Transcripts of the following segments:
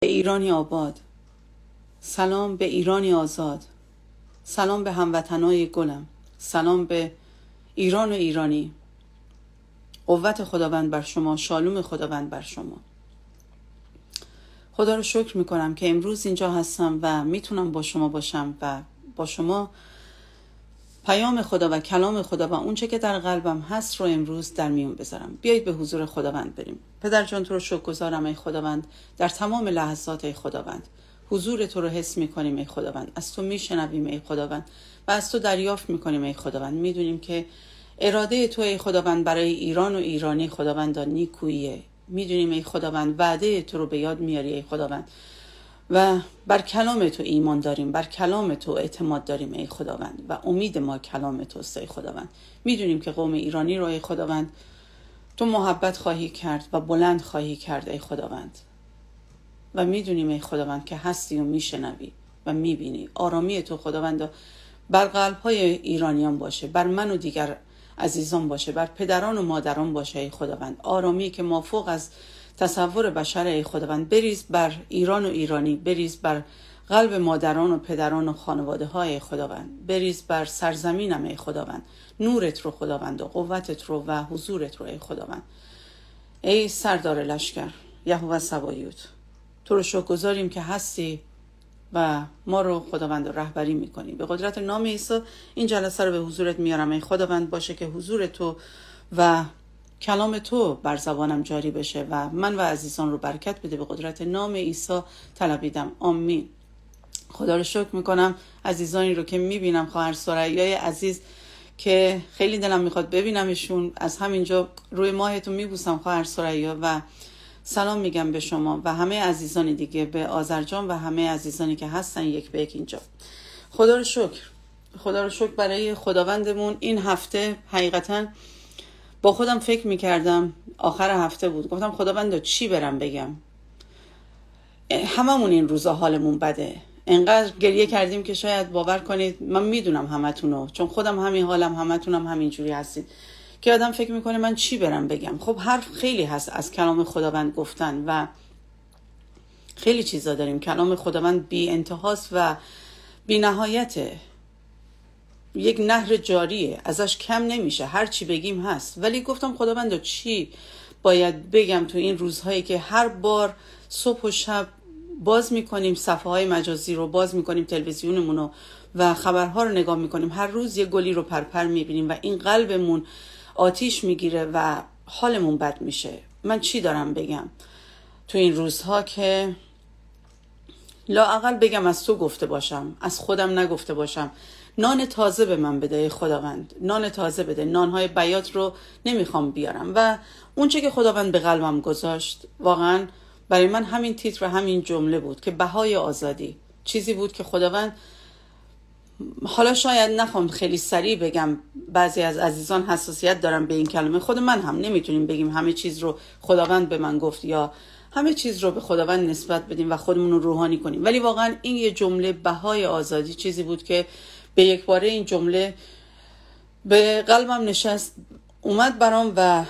به ایرانی آباد سلام به ایرانی آزاد سلام به هموطنای گلم سلام به ایران و ایرانی قوت خداوند بر شما شالوم خداوند بر شما خدا رو شکر میکنم که امروز اینجا هستم و میتونم با شما باشم و با شما پیام خدا و کلام خدا و اونچه که در قلبم هست رو امروز در میون بذارم بیایید به حضور خداوند بریم پدر جان تو رو شکر گذارم ای خداوند در تمام لحظات ای خداوند حضور تو رو حس میکنیم ای خداوند از تو میشنویم ای خداوند و از تو دریافت میکنیم ای خداوند میدونیم که اراده تو ای خداوند برای ایران و ایرانی خداوند نیکویی میدونیم ای خداوند وعده تو رو به یاد میاری ای خداوند و بر کلام تو ایمان داریم بر کلام تو اعتماد داریم ای خداوند و امید ما کلام توست ای خداوند میدونیم که قوم ایرانی رو ای خداوند تو محبت خواهی کرد و بلند خواهی کرد ای خداوند و میدونیم ای خداوند که هستی و میشنوی و میبینی آرامی تو خداوند بر قلب های ایرانیان باشه بر من و دیگر عزیزان باشه بر پدران و مادران باشه ای خداوند آرامی که فوق از تصور بشر ای خداوند بریز بر ایران و ایرانی بریز بر قلب مادران و پدران و خانواده های خداوند بریز بر سرزمینم ای خداوند نورت رو خداوند و قوتت رو و حضورت رو ای خداوند ای سردار لشکر یهوه سبایوت تو رو شکر گذاریم که هستی و ما رو خداوند رهبری میکنی به قدرت نام عیسی این جلسه رو به حضورت میارم ای خداوند باشه که حضور تو و کلام تو بر زبانم جاری بشه و من و عزیزان رو برکت بده به قدرت نام عیسی طلبیدم آمین خدا رو شکر میکنم عزیزانی رو که میبینم خواهر سریای عزیز که خیلی دلم میخواد ببینمشون از همینجا روی ماهتون میبوسم خواهر سریا و سلام میگم به شما و همه عزیزانی دیگه به آذرجان و همه عزیزانی که هستن یک به یک اینجا خدا رو شکر خدا رو شکر برای خداوندمون این هفته حقیقتا با خودم فکر میکردم آخر هفته بود گفتم خداوند چی برم بگم هممون این روزا حالمون بده انقدر گریه کردیم که شاید باور کنید من میدونم رو چون خودم همین حالم همتونم همینجوری هستید که آدم فکر میکنه من چی برم بگم خب حرف خیلی هست از کلام خداوند گفتن و خیلی چیزا داریم کلام خداوند بی انتهاست و بی نهایته یک نهر جاریه ازش کم نمیشه هر چی بگیم هست ولی گفتم خداوند چی باید بگم تو این روزهایی که هر بار صبح و شب باز میکنیم صفحه های مجازی رو باز میکنیم تلویزیونمون رو و خبرها رو نگاه میکنیم هر روز یه گلی رو پرپر میبینیم و این قلبمون آتیش میگیره و حالمون بد میشه من چی دارم بگم تو این روزها که اقل بگم از تو گفته باشم از خودم نگفته باشم نان تازه به من بده خداوند نان تازه بده نانهای بیات رو نمیخوام بیارم و اونچه که خداوند به قلبم گذاشت واقعا برای من همین تیتر و همین جمله بود که بهای آزادی چیزی بود که خداوند حالا شاید نخوام خیلی سریع بگم بعضی از عزیزان حساسیت دارم به این کلمه خود من هم نمیتونیم بگیم همه چیز رو خداوند به من گفت یا همه چیز رو به خداوند نسبت بدیم و خودمون رو روحانی کنیم ولی واقعا این یه جمله بهای آزادی چیزی بود که به یک باره این جمله به قلبم نشست اومد برام و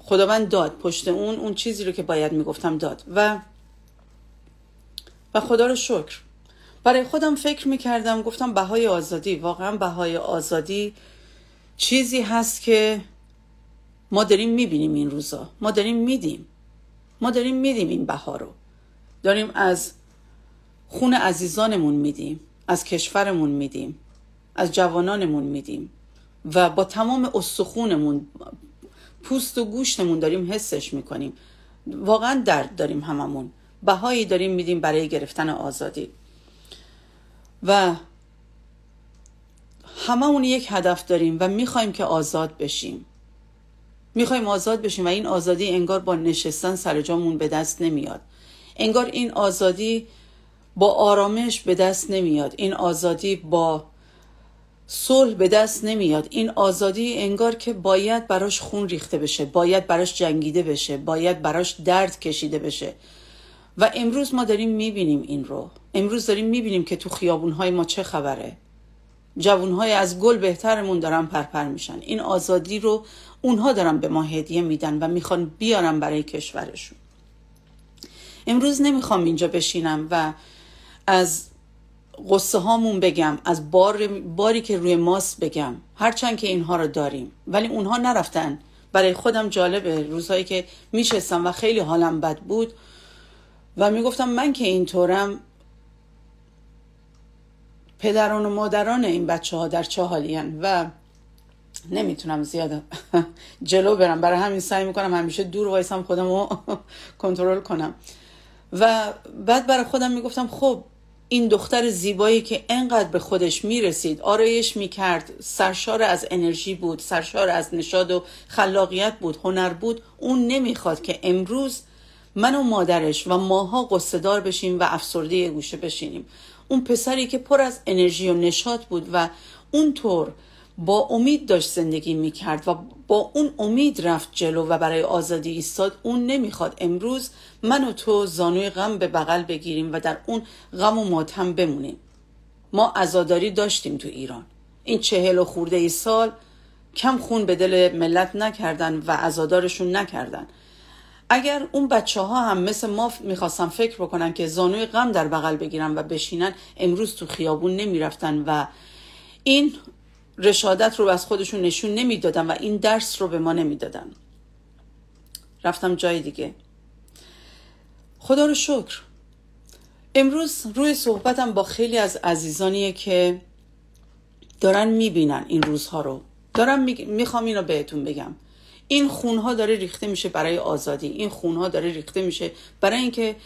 خداوند داد پشت اون اون چیزی رو که باید میگفتم داد و و خدا رو شکر برای خودم فکر میکردم گفتم بهای آزادی واقعا بهای آزادی چیزی هست که ما داریم میبینیم این روزا ما داریم میدیم ما داریم میدیم این بها رو داریم از خون عزیزانمون میدیم از کشورمون میدیم از جوانانمون میدیم و با تمام استخونمون پوست و گوشتمون داریم حسش میکنیم واقعا درد داریم هممون بهایی داریم میدیم برای گرفتن آزادی و هممون یک هدف داریم و میخوایم که آزاد بشیم میخوایم آزاد بشیم و این آزادی انگار با نشستن سر جامون به دست نمیاد انگار این آزادی با آرامش به دست نمیاد این آزادی با صلح به دست نمیاد این آزادی انگار که باید براش خون ریخته بشه باید براش جنگیده بشه باید براش درد کشیده بشه و امروز ما داریم میبینیم این رو امروز داریم میبینیم که تو خیابونهای ما چه خبره جوونهای از گل بهترمون دارن پرپر میشن این آزادی رو اونها دارن به ما هدیه میدن و میخوان بیارن برای کشورشون امروز نمیخوام اینجا بشینم و از قصه هامون بگم از بار باری که روی ماست بگم هرچند که اینها رو داریم ولی اونها نرفتن برای خودم جالبه روزهایی که میشستم و خیلی حالم بد بود و میگفتم من که اینطورم پدران و مادران این بچه ها در چه حالین و نمیتونم زیاد جلو برم برای همین سعی میکنم همیشه دور وایسم خودم رو کنترل کنم و بعد برای خودم میگفتم خب این دختر زیبایی که انقدر به خودش میرسید آرایش میکرد سرشار از انرژی بود سرشار از نشاد و خلاقیت بود هنر بود اون نمیخواد که امروز من و مادرش و ماها قصدار بشیم و افسرده گوشه بشینیم اون پسری که پر از انرژی و نشاد بود و اونطور با امید داشت زندگی میکرد و با اون امید رفت جلو و برای آزادی ایستاد اون نمیخواد امروز من و تو زانوی غم به بغل بگیریم و در اون غم و ماتم بمونیم ما ازاداری داشتیم تو ایران این چهل و خورده ای سال کم خون به دل ملت نکردن و عزادارشون نکردن اگر اون بچه ها هم مثل ما میخواستن فکر بکنن که زانوی غم در بغل بگیرن و بشینن امروز تو خیابون نمیرفتن و این رشادت رو از خودشون نشون نمیدادن و این درس رو به ما نمیدادن رفتم جای دیگه خدا رو شکر امروز روی صحبتم با خیلی از عزیزانیه که دارن میبینن این روزها رو دارم میخوام اینو بهتون بگم این خونها داره ریخته میشه برای آزادی این خونها داره ریخته میشه برای اینکه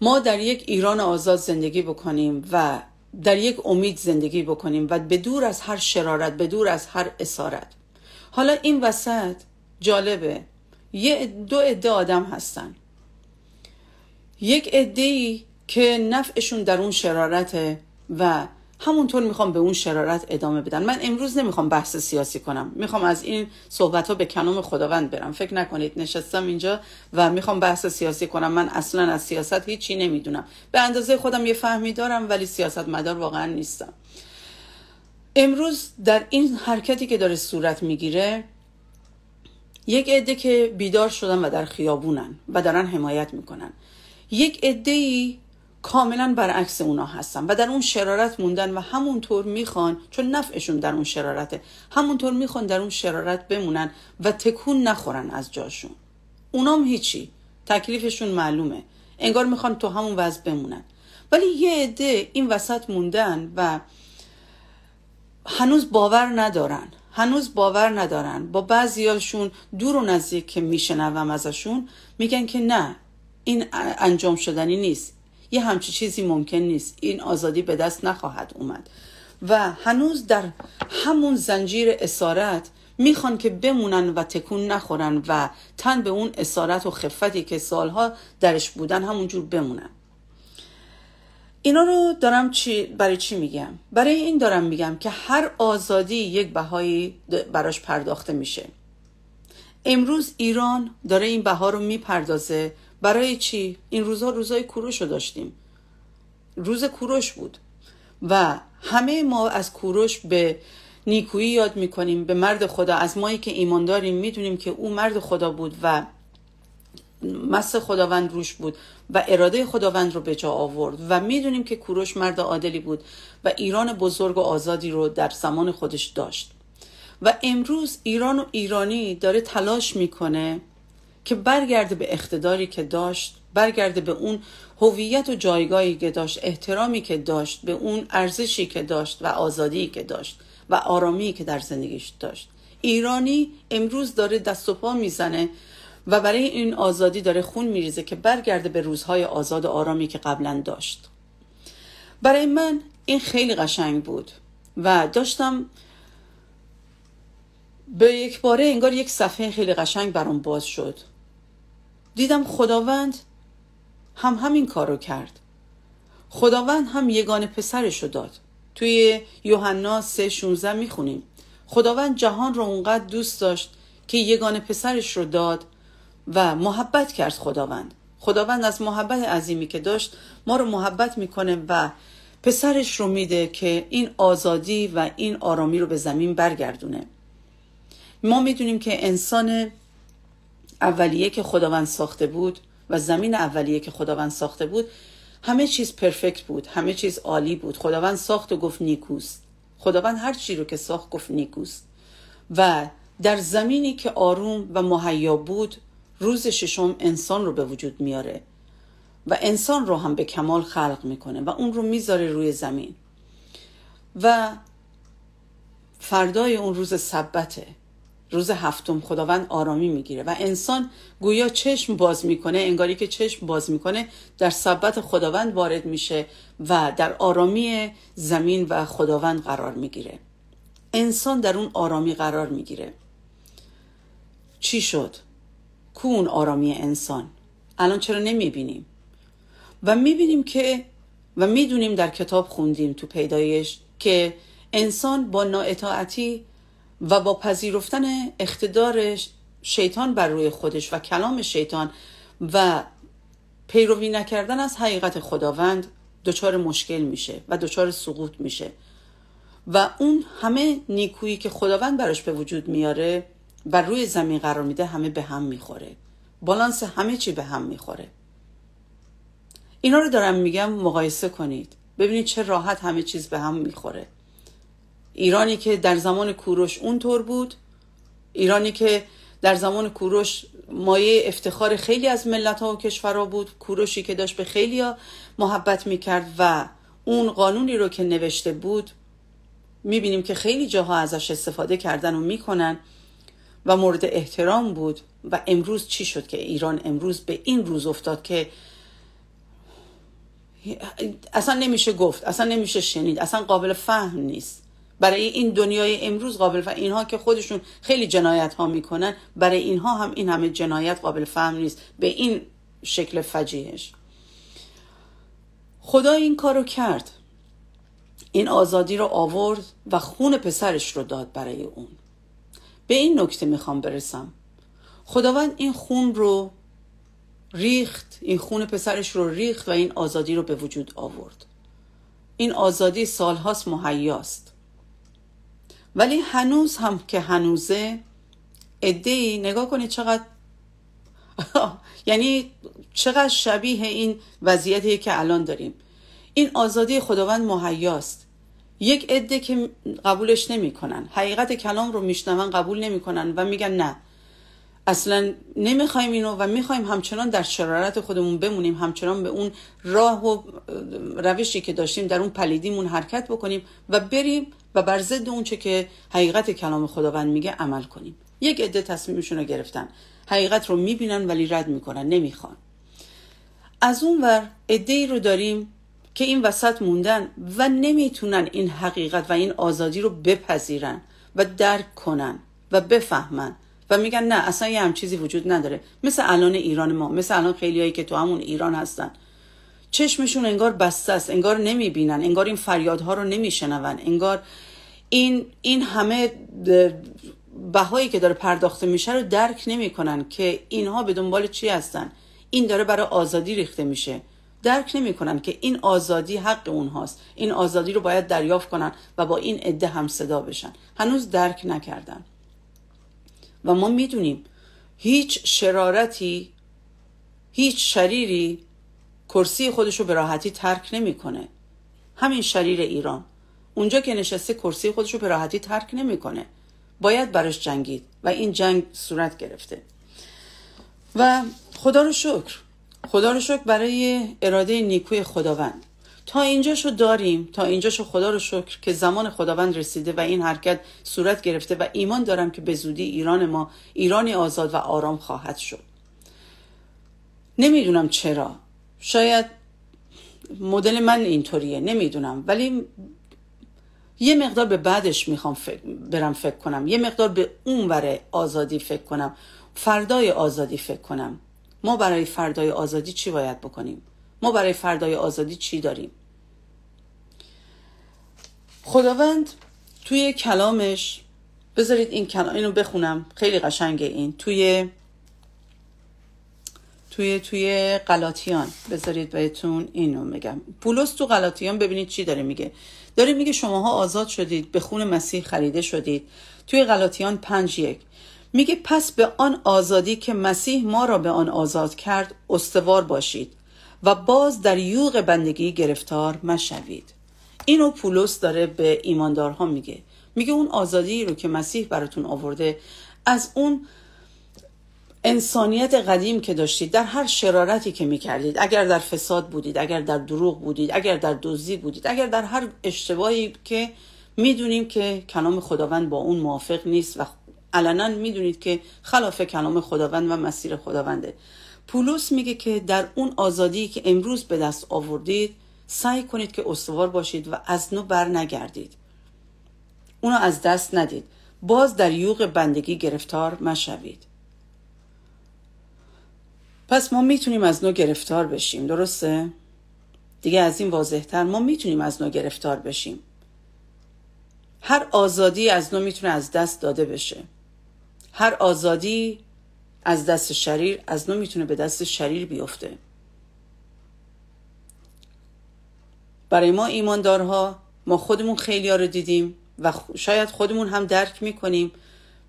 ما در یک ایران آزاد زندگی بکنیم و در یک امید زندگی بکنیم و به دور از هر شرارت به دور از هر اسارت حالا این وسط جالبه یه دو عده آدم هستن یک عده که نفعشون در اون شرارته و همونطور میخوام به اون شرارت ادامه بدن من امروز نمیخوام بحث سیاسی کنم میخوام از این صحبت ها به کنوم خداوند برم فکر نکنید نشستم اینجا و میخوام بحث سیاسی کنم من اصلا از سیاست هیچی نمیدونم به اندازه خودم یه فهمی دارم ولی سیاست مدار واقعا نیستم امروز در این حرکتی که داره صورت میگیره یک عده که بیدار شدن و در خیابونن و دارن حمایت میکنن یک عده کاملا برعکس اونا هستن و در اون شرارت موندن و همونطور میخوان چون نفعشون در اون شرارته همونطور میخوان در اون شرارت بمونن و تکون نخورن از جاشون اونام هیچی تکلیفشون معلومه انگار میخوان تو همون وضع بمونن ولی یه عده این وسط موندن و هنوز باور ندارن هنوز باور ندارن با بعضیاشون دور و نزدیک که میشنوم ازشون میگن که نه این انجام شدنی نیست یه همچی چیزی ممکن نیست این آزادی به دست نخواهد اومد و هنوز در همون زنجیر اسارت میخوان که بمونن و تکون نخورن و تن به اون اسارت و خفتی که سالها درش بودن همونجور بمونن اینا رو دارم چی برای چی میگم برای این دارم میگم که هر آزادی یک بهایی براش پرداخته میشه امروز ایران داره این بها رو میپردازه برای چی این روزها روزای کوروش رو داشتیم روز کوروش بود و همه ما از کوروش به نیکویی یاد میکنیم به مرد خدا از مایی که ایمان داریم میدونیم که او مرد خدا بود و مس خداوند روش بود و اراده خداوند رو به جا آورد و میدونیم که کوروش مرد عادلی بود و ایران بزرگ و آزادی رو در زمان خودش داشت و امروز ایران و ایرانی داره تلاش میکنه که برگرده به اقتداری که داشت برگرده به اون هویت و جایگاهی که داشت احترامی که داشت به اون ارزشی که داشت و آزادی که داشت و آرامی که در زندگیش داشت ایرانی امروز داره دست و پا میزنه و برای این آزادی داره خون میریزه که برگرده به روزهای آزاد و آرامی که قبلا داشت برای من این خیلی قشنگ بود و داشتم به یک باره انگار یک صفحه خیلی قشنگ برام باز شد دیدم خداوند هم همین کارو کرد خداوند هم یگان پسرشو داد توی یوحنا 3.16 میخونیم خداوند جهان رو اونقدر دوست داشت که یگان پسرش رو داد و محبت کرد خداوند خداوند از محبت عظیمی که داشت ما رو محبت میکنه و پسرش رو میده که این آزادی و این آرامی رو به زمین برگردونه ما میدونیم که انسان اولیه که خداوند ساخته بود و زمین اولیه که خداوند ساخته بود همه چیز پرفکت بود همه چیز عالی بود خداوند ساخت و گفت نیکوست خداوند هر چی رو که ساخت گفت نیکوست و در زمینی که آروم و مهیا بود روز ششم انسان رو به وجود میاره و انسان رو هم به کمال خلق میکنه و اون رو میذاره روی زمین و فردای اون روز سبته روز هفتم خداوند آرامی میگیره و انسان گویا چشم باز میکنه انگاری که چشم باز میکنه در ثبت خداوند وارد میشه و در آرامی زمین و خداوند قرار میگیره انسان در اون آرامی قرار میگیره چی شد کو آرامی انسان الان چرا نمیبینیم و میبینیم که و میدونیم در کتاب خوندیم تو پیدایش که انسان با نااطاعتی و با پذیرفتن اقتدار شیطان بر روی خودش و کلام شیطان و پیروی نکردن از حقیقت خداوند دچار مشکل میشه و دچار سقوط میشه و اون همه نیکویی که خداوند براش به وجود میاره بر روی زمین قرار میده همه به هم میخوره بالانس همه چی به هم میخوره اینا رو دارم میگم مقایسه کنید ببینید چه راحت همه چیز به هم میخوره ایرانی که در زمان کوروش اونطور بود ایرانی که در زمان کوروش مایه افتخار خیلی از ملت ها و کشورها بود کوروشی که داشت به خیلی ها محبت میکرد و اون قانونی رو که نوشته بود میبینیم که خیلی جاها ازش استفاده کردن و میکنن و مورد احترام بود و امروز چی شد که ایران امروز به این روز افتاد که اصلا نمیشه گفت اصلا نمیشه شنید اصلا قابل فهم نیست برای این دنیای امروز قابل فهم اینها که خودشون خیلی جنایت ها میکنن برای اینها هم این همه جنایت قابل فهم نیست به این شکل فجیهش خدا این کارو کرد این آزادی رو آورد و خون پسرش رو داد برای اون به این نکته میخوام برسم خداوند این خون رو ریخت این خون پسرش رو ریخت و این آزادی رو به وجود آورد این آزادی سالهاست مهیاست ولی هنوز هم که هنوزه ادهی نگاه کنید چقدر یعنی چقدر شبیه این وضعیتی که الان داریم این آزادی خداوند مهیاست یک عده که قبولش نمیکنن حقیقت کلام رو میشنون قبول نمیکنن و میگن نه اصلا نمیخوایم اینو و میخوایم همچنان در شرارت خودمون بمونیم همچنان به اون راه و روشی که داشتیم در اون پلیدیمون حرکت بکنیم و بریم و بر ضد اونچه که حقیقت کلام خداوند میگه عمل کنیم یک عده تصمیمشون رو گرفتن حقیقت رو میبینن ولی رد میکنن نمیخوان از اون ور ای رو داریم که این وسط موندن و نمیتونن این حقیقت و این آزادی رو بپذیرن و درک کنن و بفهمن و میگن نه اصلا یه هم چیزی وجود نداره مثل الان ایران ما مثل الان خیلیایی که تو همون ایران هستن چشمشون انگار بسته است انگار نمیبینن انگار این فریادها رو نمیشنون انگار این, این همه بهایی که داره پرداخته میشه رو درک نمیکنن که اینها به دنبال چی هستن این داره برای آزادی ریخته میشه درک نمیکنن که این آزادی حق اونهاست این آزادی رو باید دریافت کنن و با این عده هم صدا بشن هنوز درک نکردن و ما میدونیم هیچ شرارتی هیچ شریری کرسی خودش رو به راحتی ترک نمیکنه همین شریر ایران اونجا که نشسته کرسی خودش رو به راحتی ترک نمیکنه باید براش جنگید و این جنگ صورت گرفته و خدا رو شکر خدا رو شکر برای اراده نیکوی خداوند تا اینجاشو داریم تا اینجاشو خدا رو شکر که زمان خداوند رسیده و این حرکت صورت گرفته و ایمان دارم که به زودی ایران ما ایرانی آزاد و آرام خواهد شد نمیدونم چرا شاید مدل من اینطوریه نمیدونم ولی یه مقدار به بعدش میخوام برم فکر کنم یه مقدار به اون آزادی فکر کنم فردای آزادی فکر کنم ما برای فردای آزادی چی باید بکنیم ما برای فردای آزادی چی داریم خداوند توی کلامش بذارید این کلام اینو بخونم خیلی قشنگه این توی توی توی غلاطیان بذارید بهتون اینو میگم پولس تو غلاطیان ببینید چی داره میگه داره میگه شماها آزاد شدید به خون مسیح خریده شدید توی غلاطیان پنج یک میگه پس به آن آزادی که مسیح ما را به آن آزاد کرد استوار باشید و باز در یوغ بندگی گرفتار مشوید اینو پولس داره به ایماندارها میگه میگه اون آزادی رو که مسیح براتون آورده از اون انسانیت قدیم که داشتید در هر شرارتی که میکردید اگر در فساد بودید اگر در دروغ بودید اگر در دزدی بودید اگر در هر اشتباهی که میدونیم که کلام خداوند با اون موافق نیست و علنا میدونید که خلاف کلام خداوند و مسیر خداونده پولس میگه که در اون آزادی که امروز به دست آوردید سعی کنید که استوار باشید و از نو بر نگردید اونو از دست ندید باز در یوغ بندگی گرفتار مشوید پس ما میتونیم از نو گرفتار بشیم درسته؟ دیگه از این واضحتر ما میتونیم از نو گرفتار بشیم هر آزادی از نو میتونه از دست داده بشه هر آزادی از دست شریر از نو میتونه به دست شریر بیفته برای ما ایماندارها ما خودمون خیلی ها رو دیدیم و شاید خودمون هم درک میکنیم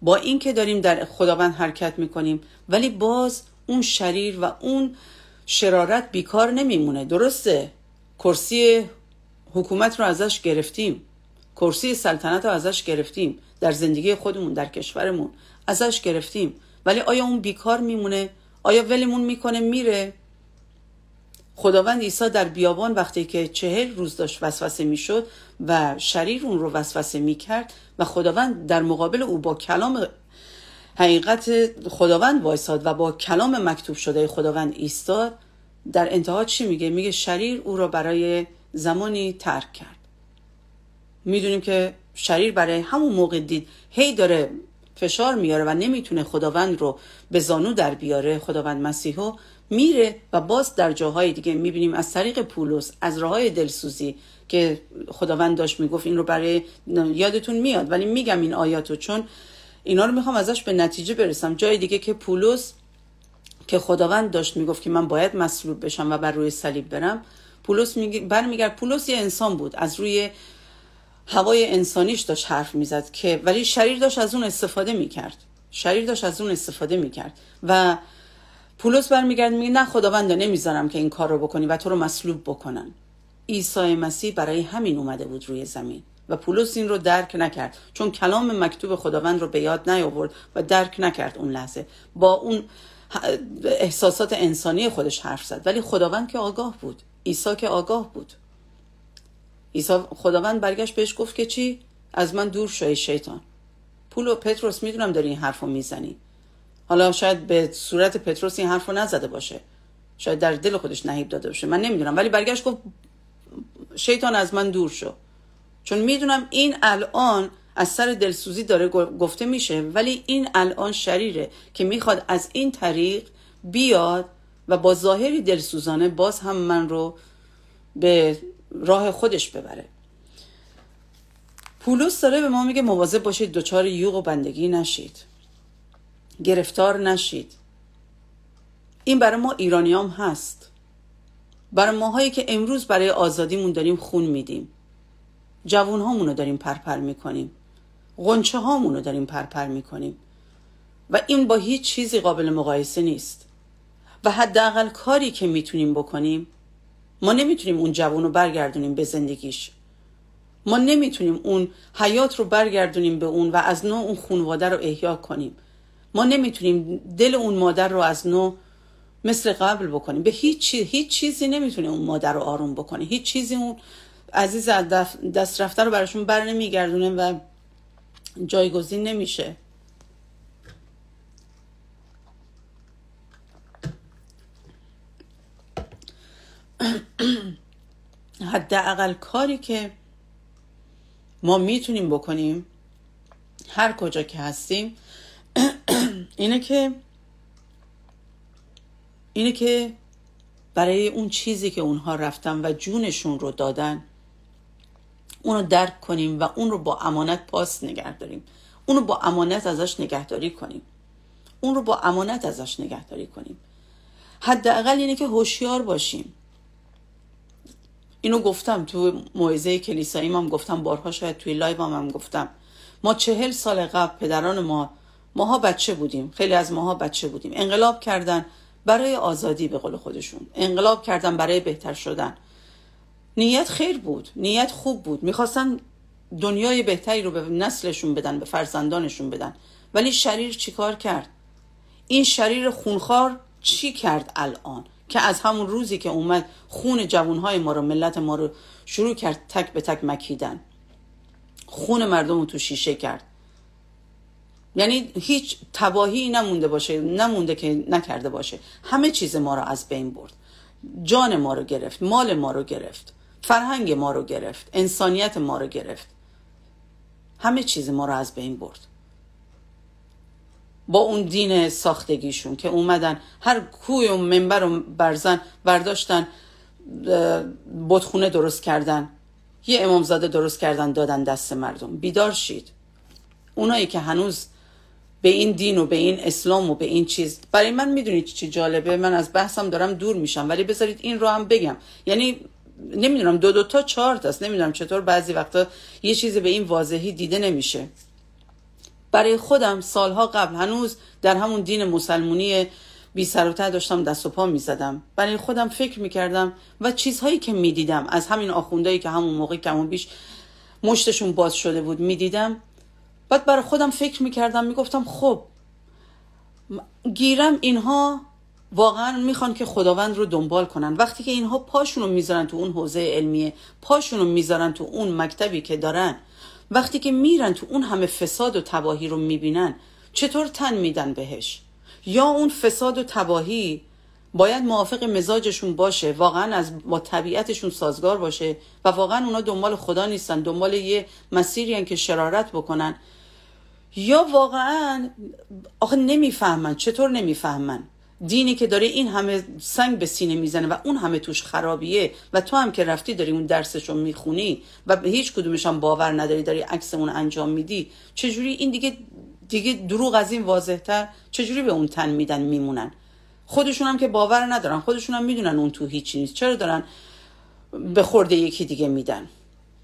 با اینکه داریم در خداوند حرکت میکنیم ولی باز اون شریر و اون شرارت بیکار نمیمونه درسته کرسی حکومت رو ازش گرفتیم کرسی سلطنت رو ازش گرفتیم در زندگی خودمون در کشورمون ازش گرفتیم ولی آیا اون بیکار میمونه آیا ولمون میکنه میره خداوند عیسی در بیابان وقتی که چهل روز داشت وسوسه میشد و شریر اون رو وسوسه میکرد و خداوند در مقابل او با کلام حقیقت خداوند وایساد و با کلام مکتوب شده خداوند ایستاد در انتها چی میگه میگه شریر او را برای زمانی ترک کرد میدونیم که شریر برای همون موقع دید هی داره فشار میاره و نمیتونه خداوند رو به زانو در بیاره خداوند مسیحو میره و باز در جاهای دیگه میبینیم از طریق پولس از های دلسوزی که خداوند داشت میگفت این رو برای یادتون میاد ولی میگم این آیاتو چون اینا رو میخوام ازش به نتیجه برسم جای دیگه که پولس که خداوند داشت میگفت که من باید مصلوب بشم و بر روی صلیب برم پولس میگه برمیگرد پولس یه انسان بود از روی هوای انسانیش داشت حرف میزد که ولی شریر داشت از اون استفاده میکرد شریر داشت از اون استفاده میکرد و پولس برمیگرد میگه نه خداوند نمیذارم که این کار رو بکنی و تو رو مصلوب بکنن عیسی مسیح برای همین اومده بود روی زمین و پولس این رو درک نکرد چون کلام مکتوب خداوند رو به یاد نیاورد و درک نکرد اون لحظه با اون احساسات انسانی خودش حرف زد ولی خداوند که آگاه بود عیسی که آگاه بود عیسی خداوند برگشت بهش گفت که چی از من دور شو شیطان پول و پتروس میدونم داری این حرف رو میزنی حالا شاید به صورت پتروس این حرف رو نزده باشه شاید در دل خودش نهیب داده باشه من نمیدونم ولی برگشت گفت شیطان از من دور شو چون میدونم این الان از سر دلسوزی داره گفته میشه ولی این الان شریره که میخواد از این طریق بیاد و با ظاهری دلسوزانه باز هم من رو به راه خودش ببره پولوس داره به ما میگه مواظب باشید دچار یوغ و بندگی نشید گرفتار نشید این برای ما ایرانیام هست برای ماهایی که امروز برای آزادیمون داریم خون میدیم جوون رو داریم پرپر میکنیم غنچه رو داریم پرپر میکنیم و این با هیچ چیزی قابل مقایسه نیست و حداقل کاری که میتونیم بکنیم ما نمیتونیم اون جوون رو برگردونیم به زندگیش ما نمیتونیم اون حیات رو برگردونیم به اون و از نو اون خونواده رو احیا کنیم ما نمیتونیم دل اون مادر رو از نو مثل قبل بکنیم به هیچ, چیز، هیچ چیزی نمیتونه اون مادر رو آروم بکنه هیچ چیزی اون عزیز دست رفته رو براشون بر نمیگردونه و جایگزین نمیشه حداقل کاری که ما میتونیم بکنیم هر کجا که هستیم اینه که اینه که برای اون چیزی که اونها رفتن و جونشون رو دادن اون رو درک کنیم و اون رو با امانت پاس نگه داریم اون رو با امانت ازش نگهداری کنیم اون رو با امانت ازش نگهداری کنیم حداقل اینه که هوشیار باشیم اینو گفتم تو موعظه کلیساییم هم گفتم بارها شاید توی لایو هم, هم گفتم ما چهل سال قبل پدران ما ماها بچه بودیم خیلی از ماها بچه بودیم انقلاب کردن برای آزادی به قول خودشون انقلاب کردن برای بهتر شدن نیت خیر بود نیت خوب بود میخواستن دنیای بهتری رو به نسلشون بدن به فرزندانشون بدن ولی شریر چیکار کرد این شریر خونخوار چی کرد الان که از همون روزی که اومد خون جوانهای ما رو ملت ما رو شروع کرد تک به تک مکیدن خون مردم رو تو شیشه کرد یعنی هیچ تباهی نمونده باشه نمونده که نکرده باشه همه چیز ما رو از بین برد جان ما رو گرفت مال ما رو گرفت فرهنگ ما رو گرفت انسانیت ما رو گرفت همه چیز ما رو از بین برد با اون دین ساختگیشون که اومدن هر کوی و منبر و برزن برداشتن بتخونه درست کردن یه امامزاده درست کردن دادن دست مردم بیدار شید اونایی که هنوز به این دین و به این اسلام و به این چیز برای من میدونید چی جالبه من از بحثم دارم دور میشم ولی بذارید این رو هم بگم یعنی نمیدونم دو دو تا چهار تاست نمیدونم چطور بعضی وقتا یه چیزی به این واضحی دیده نمیشه برای خودم سالها قبل هنوز در همون دین مسلمونی بی سر داشتم دست و پا می زدم برای خودم فکر می و چیزهایی که می دیدم از همین آخوندهایی که همون موقع کمون بیش مشتشون باز شده بود میدیدم دیدم بعد برای خودم فکر می کردم می خب گیرم اینها واقعا میخوان که خداوند رو دنبال کنن وقتی که اینها پاشون رو میذارن تو اون حوزه علمیه پاشون رو میذارن تو اون مکتبی که دارن وقتی که میرن تو اون همه فساد و تباهی رو میبینن چطور تن میدن بهش یا اون فساد و تباهی باید موافق مزاجشون باشه واقعا از با طبیعتشون سازگار باشه و واقعا اونا دنبال خدا نیستن دنبال یه مسیری که شرارت بکنن یا واقعا آخه نمیفهمن چطور نمیفهمن دینی که داره این همه سنگ به سینه میزنه و اون همه توش خرابیه و تو هم که رفتی داری اون درسش رو میخونی و هیچ کدومش هم باور نداری داری عکس اون انجام میدی چجوری این دیگه دیگه دروغ از این واضحتر چجوری به اون تن میدن میمونن خودشون هم که باور ندارن خودشون هم میدونن اون تو هیچی نیست چرا دارن به خورده یکی دیگه میدن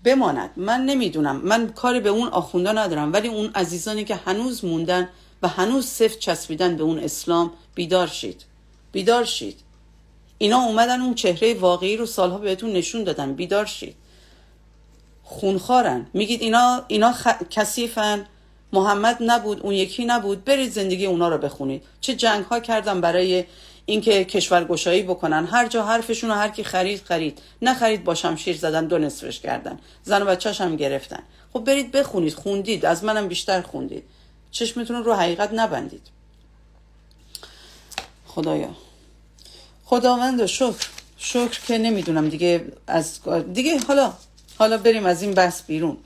بماند من نمیدونم من کاری به اون آخوندا ندارم ولی اون عزیزانی که هنوز موندن و هنوز سفت چسبیدن به اون اسلام بیدار شید بیدار شید اینا اومدن اون چهره واقعی رو سالها بهتون نشون دادن بیدار شید خونخارن میگید اینا اینا محمد نبود اون یکی نبود برید زندگی اونا رو بخونید چه جنگ ها کردن برای اینکه کشورگشایی بکنن هر جا حرفشون رو هر کی خرید خرید نخرید با شمشیر زدن دو نصفش کردن زن و بچه‌ش هم گرفتن خب برید بخونید خوندید از منم بیشتر خوندید چشمتون رو حقیقت نبندید خدایا خداوند و شکر شکر که نمیدونم دیگه از دیگه حالا حالا بریم از این بحث بیرون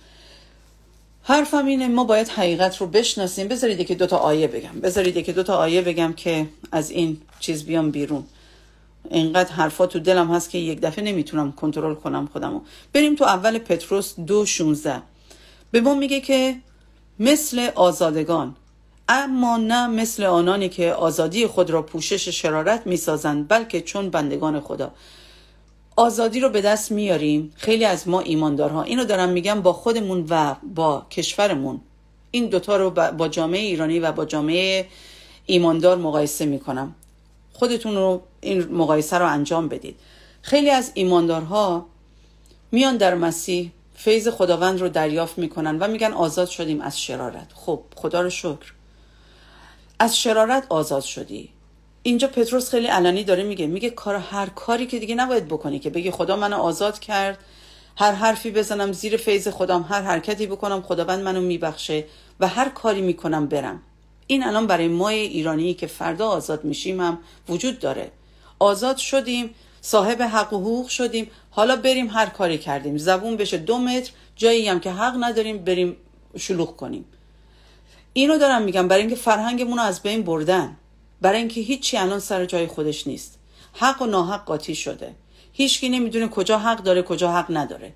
حرفم اینه ما باید حقیقت رو بشناسیم بذارید که دوتا آیه بگم بذارید که دوتا آیه بگم که از این چیز بیام بیرون اینقدر حرفا تو دلم هست که یک دفعه نمیتونم کنترل کنم خودمو بریم تو اول پتروس دو شونزه به ما میگه که مثل آزادگان اما نه مثل آنانی که آزادی خود را پوشش شرارت میسازند بلکه چون بندگان خدا آزادی رو به دست میاریم خیلی از ما ایماندارها اینو دارم میگم با خودمون و با کشورمون این دوتا رو با جامعه ایرانی و با جامعه ایماندار مقایسه میکنم خودتون رو این مقایسه رو انجام بدید خیلی از ایماندارها میان در مسیح فیض خداوند رو دریافت میکنن و میگن آزاد شدیم از شرارت خب خدا رو شکر از شرارت آزاد شدی اینجا پتروس خیلی علنی داره میگه میگه کار هر کاری که دیگه نباید بکنی که بگی خدا منو آزاد کرد هر حرفی بزنم زیر فیض خدام هر حرکتی بکنم خداوند منو میبخشه و هر کاری میکنم برم این الان برای ما ایرانی که فردا آزاد میشیم هم وجود داره آزاد شدیم صاحب حق و حقوق شدیم حالا بریم هر کاری کردیم زبون بشه دو متر جایی هم که حق نداریم بریم شلوغ کنیم اینو دارم میگم برای اینکه فرهنگمون از بین بردن برای اینکه هیچی الان سر جای خودش نیست حق و ناحق قاطی شده هیچکی نمیدونه کجا حق داره کجا حق نداره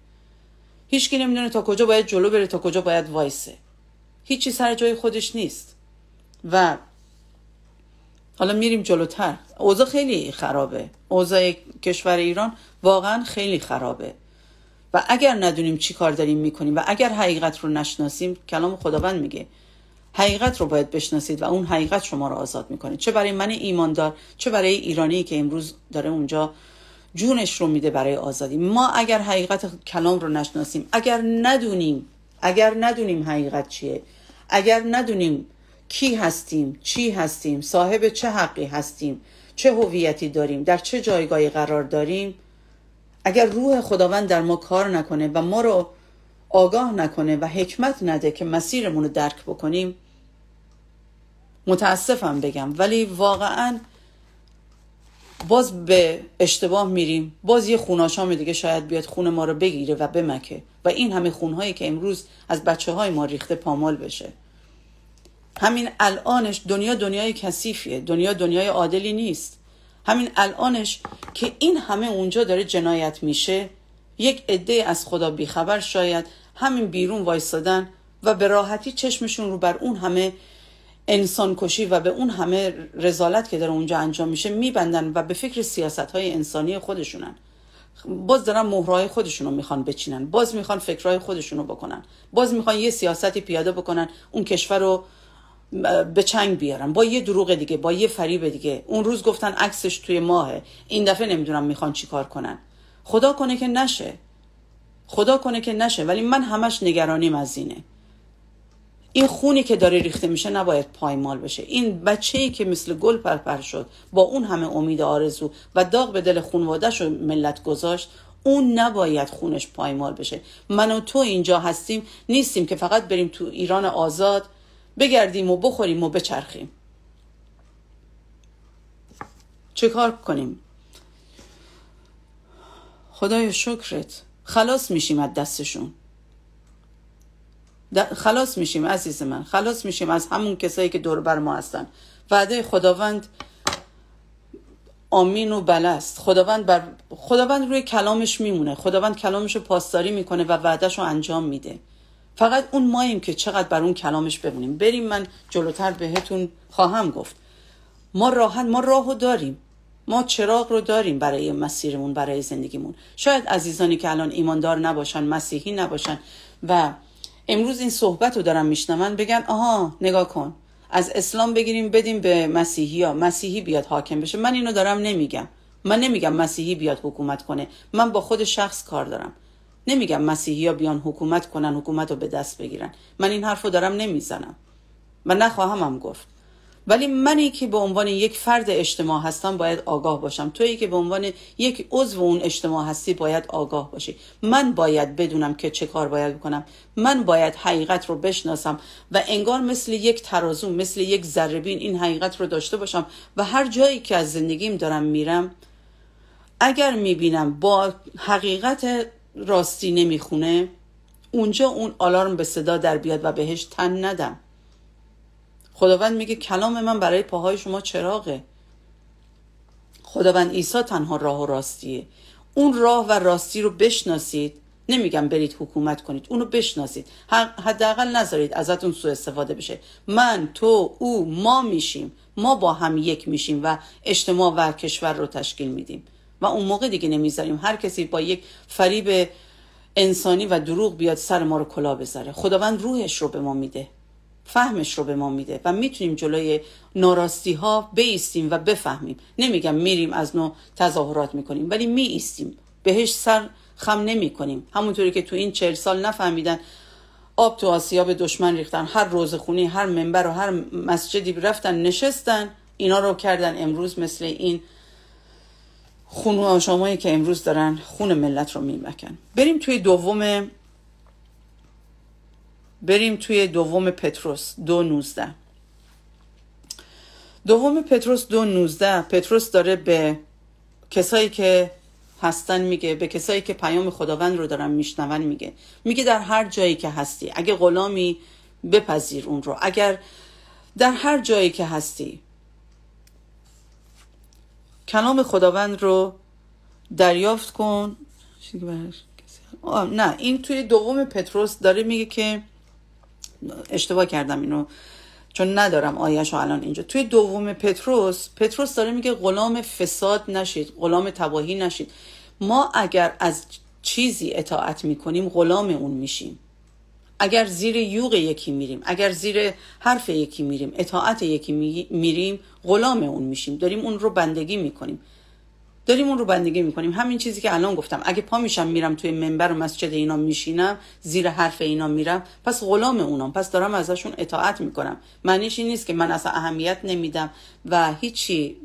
هیچکی نمیدونه تا کجا باید جلو بره تا کجا باید وایسه هیچی سر جای خودش نیست و حالا میریم جلوتر اوضاع خیلی خرابه اوضاع کشور ایران واقعا خیلی خرابه و اگر ندونیم چی کار داریم میکنیم و اگر حقیقت رو نشناسیم کلام خداوند میگه حقیقت رو باید بشناسید و اون حقیقت شما رو آزاد میکنه چه برای من ایماندار چه برای ایرانی که امروز داره اونجا جونش رو میده برای آزادی ما اگر حقیقت کلام رو نشناسیم اگر ندونیم اگر ندونیم حقیقت چیه اگر ندونیم کی هستیم چی هستیم صاحب چه حقی هستیم چه هویتی داریم در چه جایگاهی قرار داریم اگر روح خداوند در ما کار نکنه و ما رو آگاه نکنه و حکمت نده که مسیرمون رو درک بکنیم متاسفم بگم ولی واقعا باز به اشتباه میریم باز یه خوناشام دیگه شاید بیاد خون ما رو بگیره و بمکه و این همه خونهایی که امروز از بچه های ما ریخته پامال بشه همین الانش دنیا دنیای کثیفیه دنیا دنیای عادلی نیست همین الانش که این همه اونجا داره جنایت میشه یک عده از خدا بیخبر شاید همین بیرون وایستادن و به راحتی چشمشون رو بر اون همه انسان کشی و به اون همه رزالت که داره اونجا انجام میشه میبندن و به فکر سیاست های انسانی خودشونن باز دارن مهرهای خودشون رو میخوان بچینن باز میخوان فکرهای خودشون بکنن باز میخوان یه سیاستی پیاده بکنن اون کشور رو به چنگ بیارن با یه دروغ دیگه با یه فریب دیگه اون روز گفتن عکسش توی ماهه این دفعه نمیدونم میخوان چیکار کنن خدا کنه که نشه خدا کنه که نشه ولی من همش نگرانیم از اینه این خونی که داره ریخته میشه نباید پایمال بشه این بچه ای که مثل گل پرپر شد با اون همه امید آرزو و داغ به دل خونوادش رو ملت گذاشت اون نباید خونش پایمال بشه من و تو اینجا هستیم نیستیم که فقط بریم تو ایران آزاد بگردیم و بخوریم و بچرخیم چه کار کنیم خدای شکرت خلاص میشیم از دستشون خلاص میشیم عزیز من خلاص میشیم از همون کسایی که دور بر ما هستن وعده خداوند آمین و بلست خداوند بر خداوند روی کلامش میمونه خداوند کلامش رو پاسداری میکنه و وعدهش رو انجام میده فقط اون ماییم که چقدر بر اون کلامش بمونیم بریم من جلوتر بهتون خواهم گفت ما راحت ما راهو داریم ما چراغ رو داریم برای مسیرمون برای زندگیمون شاید عزیزانی که الان ایماندار نباشن مسیحی نباشن و امروز این صحبت رو دارم میشنون بگن آها نگاه کن از اسلام بگیریم بدیم به مسیحی ها مسیحی بیاد حاکم بشه من اینو دارم نمیگم من نمیگم مسیحی بیاد حکومت کنه من با خود شخص کار دارم نمیگم مسیحی ها بیان حکومت کنن حکومت رو به دست بگیرن من این حرف رو دارم نمیزنم و نخواهمم گفت ولی منی که به عنوان یک فرد اجتماع هستم باید آگاه باشم تویی که به عنوان یک عضو اون اجتماع هستی باید آگاه باشی من باید بدونم که چه کار باید بکنم من باید حقیقت رو بشناسم و انگار مثل یک ترازو مثل یک ذربین این حقیقت رو داشته باشم و هر جایی که از زندگیم دارم میرم اگر میبینم با حقیقت راستی نمیخونه اونجا اون آلارم به صدا در بیاد و بهش تن ندم خداوند میگه کلام من برای پاهای شما چراغه خداوند عیسی تنها راه و راستیه اون راه و راستی رو بشناسید نمیگم برید حکومت کنید اونو بشناسید حداقل نذارید ازتون سوء استفاده بشه من تو او ما میشیم ما با هم یک میشیم و اجتماع و کشور رو تشکیل میدیم و اون موقع دیگه نمیذاریم هر کسی با یک فریب انسانی و دروغ بیاد سر ما رو کلا بذاره خداوند روحش رو به ما میده فهمش رو به ما میده و میتونیم جلوی ناراستی ها بیستیم و بفهمیم نمیگم میریم از نو تظاهرات میکنیم ولی میایستیم بهش سر خم نمی کنیم همونطوری که تو این چهل سال نفهمیدن آب تو آسیا به دشمن ریختن هر روزخونی هر منبر و هر مسجدی رفتن نشستن اینا رو کردن امروز مثل این خون آشامایی که امروز دارن خون ملت رو میمکن بریم توی دوم بریم توی دوم پتروس دو نوزده دوم پتروس دو نوزده پتروس داره به کسایی که هستن میگه به کسایی که پیام خداوند رو دارن میشنون میگه میگه در هر جایی که هستی اگه غلامی بپذیر اون رو اگر در هر جایی که هستی کلام خداوند رو دریافت کن نه این توی دوم پتروس داره میگه که اشتباه کردم اینو چون ندارم آیش الان اینجا توی دوم پتروس پتروس داره میگه غلام فساد نشید غلام تباهی نشید ما اگر از چیزی اطاعت میکنیم غلام اون میشیم اگر زیر یوغ یکی میریم اگر زیر حرف یکی میریم اطاعت یکی میریم غلام اون میشیم داریم اون رو بندگی میکنیم داریم اون رو بندگی میکنیم همین چیزی که الان گفتم اگه پا میشم میرم توی منبر و مسجد اینا میشینم زیر حرف اینا میرم پس غلام اونام پس دارم ازشون اطاعت میکنم معنیش این نیست که من اصلا اهمیت نمیدم و هیچی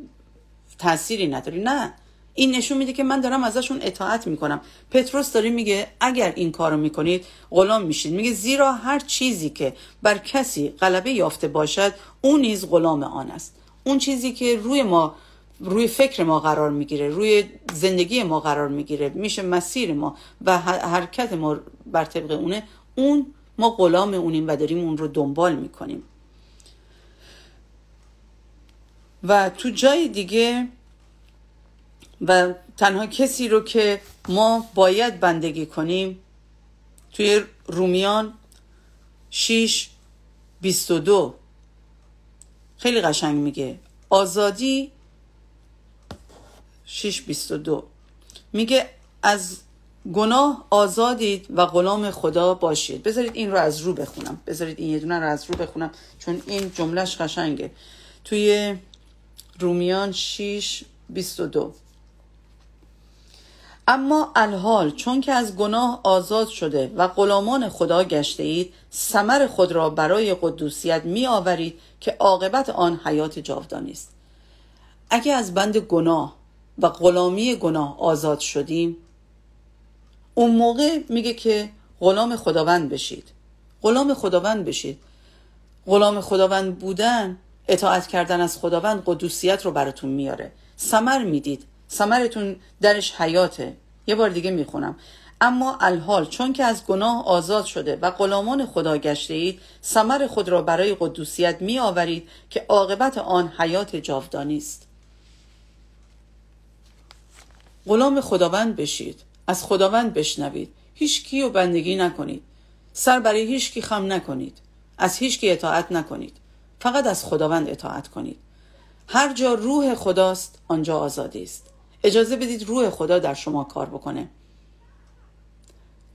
تأثیری نداری نه این نشون میده که من دارم ازشون اطاعت میکنم پتروس داره میگه اگر این کارو میکنید غلام میشید میگه زیرا هر چیزی که بر کسی غلبه یافته باشد اون نیز غلام آن است اون چیزی که روی ما روی فکر ما قرار میگیره روی زندگی ما قرار میگیره میشه مسیر ما و حرکت ما بر طبق اونه اون ما غلام اونیم و داریم اون رو دنبال میکنیم و تو جای دیگه و تنها کسی رو که ما باید بندگی کنیم توی رومیان 6 22 خیلی قشنگ میگه آزادی 6 22 میگه از گناه آزادید و غلام خدا باشید بذارید این رو از رو بخونم بذارید این یه دونه رو از رو بخونم چون این جملهش قشنگه توی رومیان 6 22 اما الحال چون که از گناه آزاد شده و غلامان خدا گشته اید سمر خود را برای قدوسیت می آورید که عاقبت آن حیات جاودانی است اگه از بند گناه و غلامی گناه آزاد شدیم اون موقع میگه که غلام خداوند بشید غلام خداوند بشید غلام خداوند بودن اطاعت کردن از خداوند قدوسیت رو براتون میاره سمر میدید سمرتون درش حیاته یه بار دیگه میخونم اما الحال چون که از گناه آزاد شده و غلامان خدا گشته اید سمر خود را برای قدوسیت می آورید که عاقبت آن حیات جاودانی است غلام خداوند بشید از خداوند بشنوید هیچ کی و بندگی نکنید سر برای هیچ کی خم نکنید از هیچ کی اطاعت نکنید فقط از خداوند اطاعت کنید هر جا روح خداست آنجا آزادی است اجازه بدید روح خدا در شما کار بکنه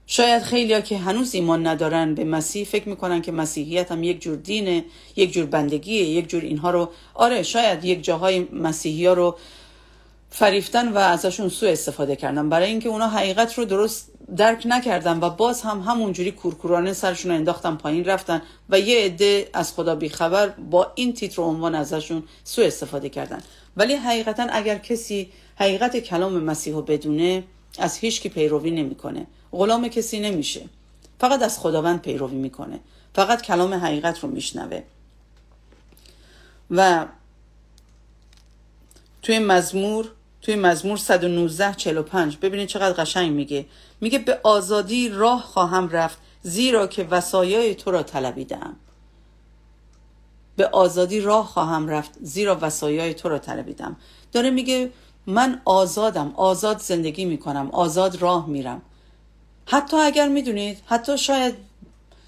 شاید خیلیا که هنوز ایمان ندارن به مسیح فکر میکنن که مسیحیت هم یک جور دینه یک جور بندگیه یک جور اینها رو آره شاید یک جاهای مسیحی ها رو فریفتن و ازشون سوء استفاده کردن برای اینکه اونا حقیقت رو درست درک نکردن و باز هم همونجوری کورکورانه سرشون رو انداختن پایین رفتن و یه عده از خدا بیخبر با این تیتر عنوان ازشون سوء استفاده کردن ولی حقیقتا اگر کسی حقیقت کلام مسیح رو بدونه از کی پیروی نمیکنه غلام کسی نمیشه فقط از خداوند پیروی میکنه فقط کلام حقیقت رو میشنوه و توی مزمور توی مزمور 119 45 ببینید چقدر قشنگ میگه میگه به آزادی راه خواهم رفت زیرا که وسایای تو را طلبیدم به آزادی راه خواهم رفت زیرا وسایای تو رو طلبیدم داره میگه من آزادم آزاد زندگی میکنم آزاد راه میرم حتی اگر میدونید حتی شاید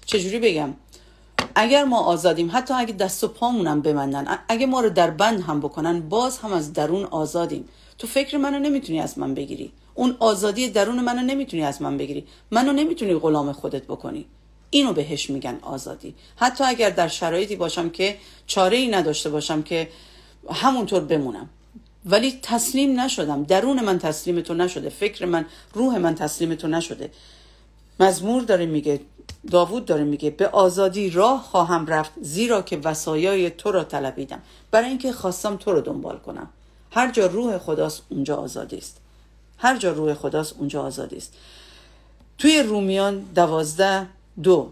چجوری بگم اگر ما آزادیم حتی اگه دست و پامونم بمندن اگه ما رو در بند هم بکنن باز هم از درون آزادیم تو فکر منو نمیتونی از من بگیری اون آزادی درون منو نمیتونی از من بگیری منو نمیتونی غلام خودت بکنی اینو بهش میگن آزادی حتی اگر در شرایطی باشم که چاره ای نداشته باشم که همونطور بمونم ولی تسلیم نشدم درون من تسلیم تو نشده فکر من روح من تسلیم تو نشده مزمور داره میگه داوود داره میگه به آزادی راه خواهم رفت زیرا که وسایای تو را طلبیدم برای اینکه خواستم تو رو دنبال کنم هر جا روح خداست اونجا آزادی است هر جا روح خداست اونجا آزادی است توی رومیان دوازده دو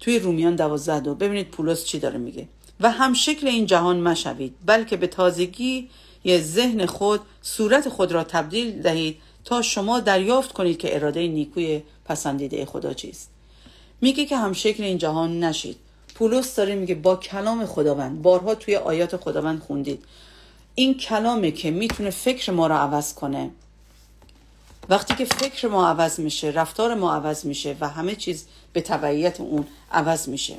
توی رومیان دوازده دو ببینید پولس چی داره میگه و هم شکل این جهان مشوید بلکه به تازگی یه ذهن خود صورت خود را تبدیل دهید تا شما دریافت کنید که اراده نیکوی پسندیده خدا چیست میگه که هم شکل این جهان نشید پولس داره میگه با کلام خداوند بارها توی آیات خداوند خوندید این کلامه که میتونه فکر ما را عوض کنه وقتی که فکر ما عوض میشه رفتار ما عوض میشه و همه چیز به تبعیت اون عوض میشه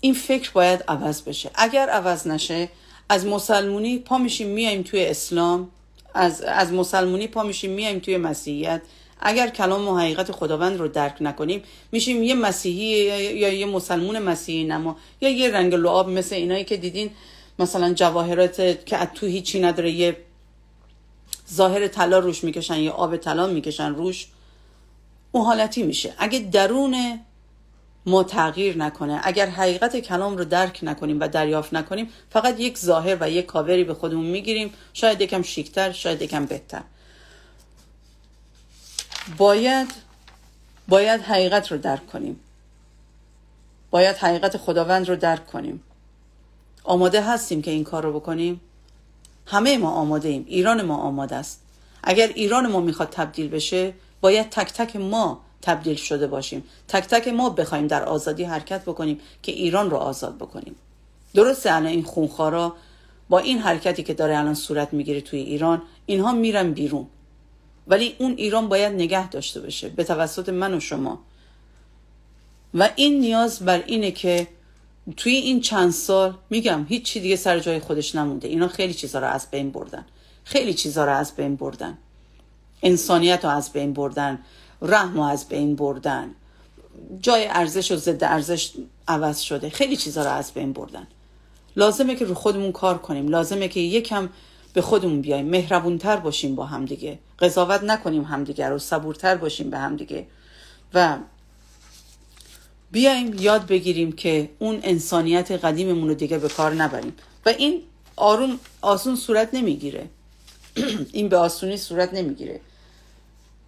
این فکر باید عوض بشه اگر عوض نشه از مسلمونی پا میشیم میایم توی اسلام از, از مسلمونی پا میشیم میایم توی مسیحیت اگر کلام و حقیقت خداوند رو درک نکنیم میشیم یه مسیحی یا یه مسلمون مسیحی نما یا یه رنگ لعاب مثل اینایی که دیدین مثلا جواهرات که از تو هیچی نداره یه ظاهر طلا روش میکشن یا آب طلا میکشن روش اون حالتی میشه اگه درون ما تغییر نکنه اگر حقیقت کلام رو درک نکنیم و دریافت نکنیم فقط یک ظاهر و یک کاوری به خودمون میگیریم شاید یکم شیکتر شاید یکم بهتر باید باید حقیقت رو درک کنیم باید حقیقت خداوند رو درک کنیم آماده هستیم که این کار رو بکنیم همه ما آماده ایم ایران ما آماده است اگر ایران ما میخواد تبدیل بشه باید تک تک ما تبدیل شده باشیم تک تک ما بخوایم در آزادی حرکت بکنیم که ایران رو آزاد بکنیم درسته الان این خونخارا با این حرکتی که داره الان صورت میگیره توی ایران اینها میرن بیرون ولی اون ایران باید نگه داشته بشه به توسط من و شما و این نیاز بر اینه که توی این چند سال میگم هیچی دیگه سر جای خودش نمونده اینا خیلی چیزها رو از بین بردن خیلی چیزها رو از بین بردن انسانیت رو از بین بردن رحم رو از بین بردن جای ارزش و ضد ارزش عوض شده خیلی چیزها رو از بین بردن لازمه که رو خودمون کار کنیم لازمه که یکم به خودمون بیایم مهربونتر باشیم با همدیگه قضاوت نکنیم همدیگه رو صبورتر باشیم به همدیگه و بیایم یاد بگیریم که اون انسانیت قدیممون رو دیگه به کار نبریم و این آروم آسون صورت نمیگیره این به آسونی صورت نمیگیره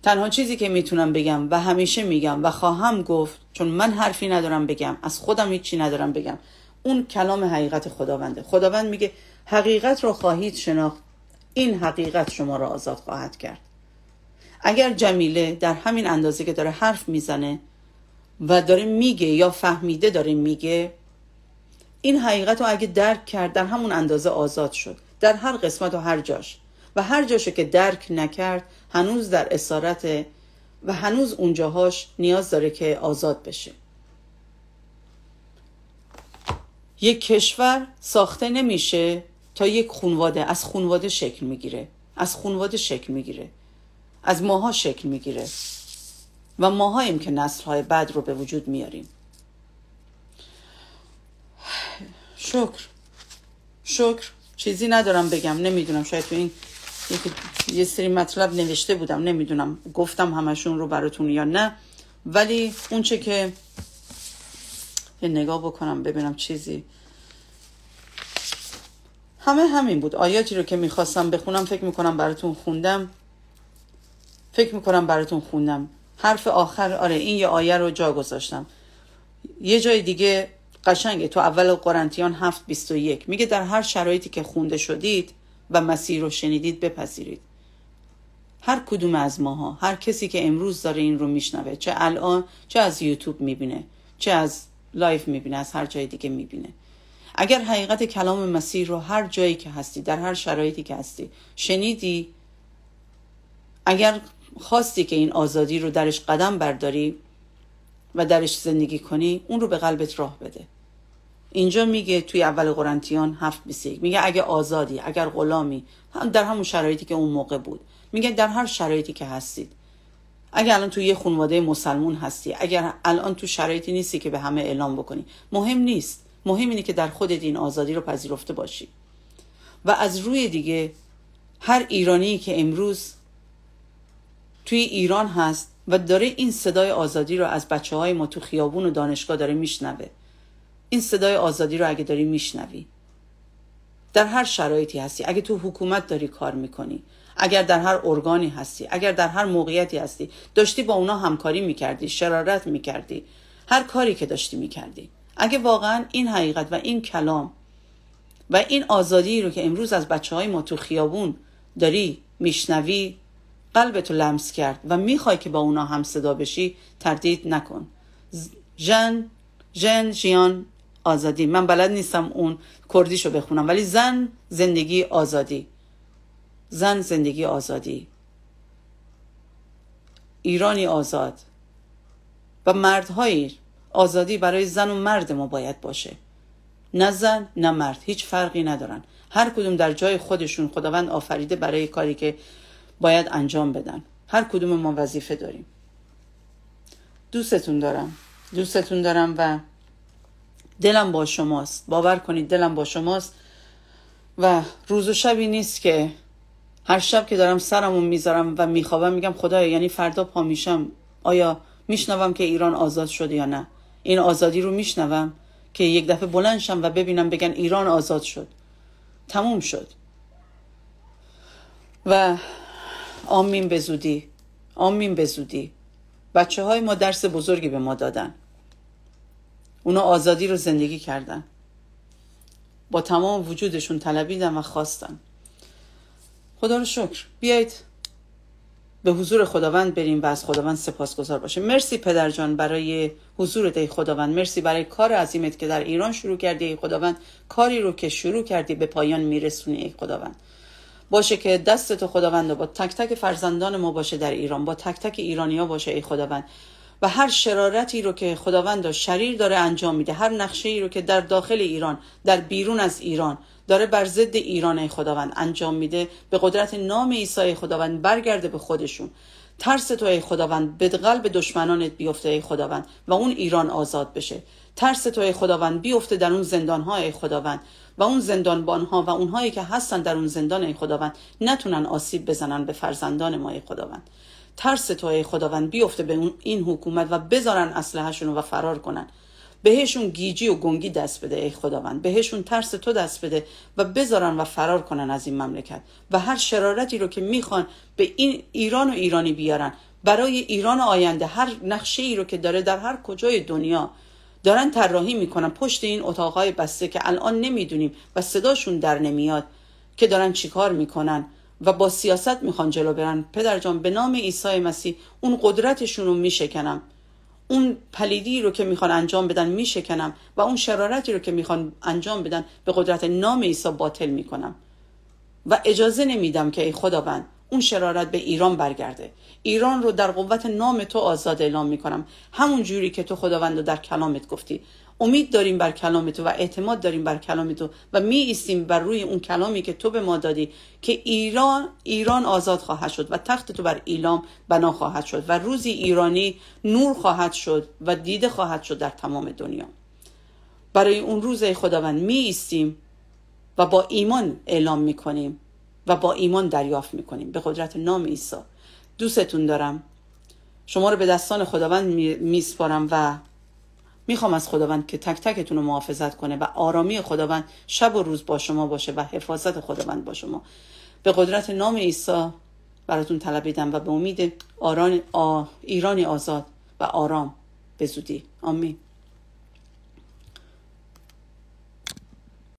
تنها چیزی که میتونم بگم و همیشه میگم و خواهم گفت چون من حرفی ندارم بگم از خودم هیچی ندارم بگم اون کلام حقیقت خداونده خداوند میگه حقیقت رو خواهید شناخت این حقیقت شما را آزاد خواهد کرد اگر جمیله در همین اندازه که داره حرف میزنه و داره میگه یا فهمیده داره میگه این حقیقت رو اگه درک کرد در همون اندازه آزاد شد در هر قسمت و هر جاش و هر جاشو که درک نکرد هنوز در اسارت و هنوز اونجاهاش نیاز داره که آزاد بشه یک کشور ساخته نمیشه تا یک خونواده از خونواده شکل میگیره از خونواده شکل میگیره از ماها شکل میگیره و ماهاییم که نسلهای بعد رو به وجود میاریم شکر شکر چیزی ندارم بگم نمیدونم شاید تو این یه سری مطلب نوشته بودم نمیدونم گفتم همشون رو براتون یا نه ولی اونچه که یه نگاه بکنم ببینم چیزی همه همین بود آیاتی رو که میخواستم بخونم فکر میکنم براتون خوندم فکر میکنم براتون خوندم حرف آخر آره این یه آیه رو جا گذاشتم یه جای دیگه قشنگه تو اول قرنتیان 7 21 میگه در هر شرایطی که خونده شدید و مسیر رو شنیدید بپذیرید هر کدوم از ماها هر کسی که امروز داره این رو میشنوه چه الان چه از یوتیوب میبینه چه از لایف میبینه از هر جای دیگه میبینه اگر حقیقت کلام مسیر رو هر جایی که هستی در هر شرایطی که هستی شنیدی اگر خواستی که این آزادی رو درش قدم برداری و درش زندگی کنی اون رو به قلبت راه بده اینجا میگه توی اول قرنتیان هفت بیسیک. میگه اگه آزادی اگر غلامی در همون شرایطی که اون موقع بود میگه در هر شرایطی که هستید اگر الان تو یه خانواده مسلمون هستی اگر الان تو شرایطی نیستی که به همه اعلام بکنی مهم نیست مهم اینه که در خودت این آزادی رو پذیرفته باشی و از روی دیگه هر ایرانی که امروز توی ایران هست و داره این صدای آزادی رو از بچه های ما تو خیابون و دانشگاه داره میشنوه این صدای آزادی رو اگه داری میشنوی در هر شرایطی هستی اگه تو حکومت داری کار میکنی اگر در هر ارگانی هستی اگر در هر موقعیتی هستی داشتی با اونا همکاری میکردی شرارت میکردی هر کاری که داشتی میکردی اگه واقعا این حقیقت و این کلام و این آزادی رو که امروز از بچه های ما تو خیابون داری میشنوی قلبتو لمس کرد و میخوای که با اونا هم صدا بشی تردید نکن ژن ژن جیان، آزادی من بلد نیستم اون کردیشو بخونم ولی زن زندگی آزادی زن زندگی آزادی ایرانی آزاد و مردهایی آزادی برای زن و مرد ما باید باشه نه زن نه مرد هیچ فرقی ندارن هر کدوم در جای خودشون خداوند آفریده برای کاری که باید انجام بدن هر کدوم ما وظیفه داریم دوستتون دارم دوستتون دارم و دلم با شماست باور کنید دلم با شماست و روز و شبی نیست که هر شب که دارم سرمو میذارم و میخوابم میگم خدایا یعنی فردا پا میشم آیا میشنوم که ایران آزاد شد یا نه این آزادی رو میشنوم که یک دفعه بلند شم و ببینم بگن ایران آزاد شد تموم شد و آمین به زودی آمین به زودی بچه های ما درس بزرگی به ما دادن اونا آزادی رو زندگی کردن با تمام وجودشون طلبیدن و خواستن خدا رو شکر بیایید به حضور خداوند بریم و از خداوند سپاسگزار باشیم مرسی پدر جان برای حضور ای خداوند مرسی برای کار عظیمت که در ایران شروع کردی ای خداوند کاری رو که شروع کردی به پایان میرسونی ای خداوند باشه که دست تو خداوند با تک تک فرزندان ما باشه در ایران با تک تک ایرانیا باشه ای خداوند و هر شرارتی رو که خداوند شریر داره انجام میده هر نقشه ای رو که در داخل ایران در بیرون از ایران داره بر ضد ایران ای خداوند انجام میده به قدرت نام عیسی خداوند برگرده به خودشون ترس تو ای خداوند به قلب دشمنانت بیفته ای خداوند و اون ایران آزاد بشه ترس تو ای خداوند بیفته در اون زندان ای خداوند و اون زندانبان ها و اونهایی که هستن در اون زندان ای خداوند نتونن آسیب بزنن به فرزندان ما ای خداوند ترس تو ای خداوند بیفته به اون این حکومت و بذارن اسلحهشون و فرار کنن بهشون گیجی و گنگی دست بده ای خداوند بهشون ترس تو دست بده و بذارن و فرار کنن از این مملکت و هر شرارتی رو که میخوان به این ایران و ایرانی بیارن برای ایران آینده هر نقشه ای رو که داره در هر کجای دنیا دارن طراحی میکنن پشت این اتاقهای بسته که الان نمیدونیم و صداشون در نمیاد که دارن چیکار میکنن و با سیاست میخوان جلو برن جان به نام عیسی مسیح اون قدرتشون رو میشکنم اون پلیدی رو که میخوان انجام بدن میشکنم و اون شرارتی رو که میخوان انجام بدن به قدرت نام عیسی باطل میکنم و اجازه نمیدم که ای خداوند اون شرارت به ایران برگرده ایران رو در قوت نام تو آزاد اعلام میکنم همون جوری که تو خداوند در کلامت گفتی امید داریم بر کلام تو و اعتماد داریم بر کلام تو و می ایستیم بر روی اون کلامی که تو به ما دادی که ایران ایران آزاد خواهد شد و تخت تو بر ایلام بنا خواهد شد و روزی ایرانی نور خواهد شد و دیده خواهد شد در تمام دنیا برای اون روز خداوند می و با ایمان اعلام می کنیم و با ایمان دریافت میکنیم به قدرت نام عیسی دوستتون دارم شما رو به دستان خداوند میسپارم و میخوام از خداوند که تک تکتون رو محافظت کنه و آرامی خداوند شب و روز با شما باشه و حفاظت خداوند با شما به قدرت نام عیسی براتون طلبیدم و به امید آران آ... ایران آزاد و آرام به زودی آمین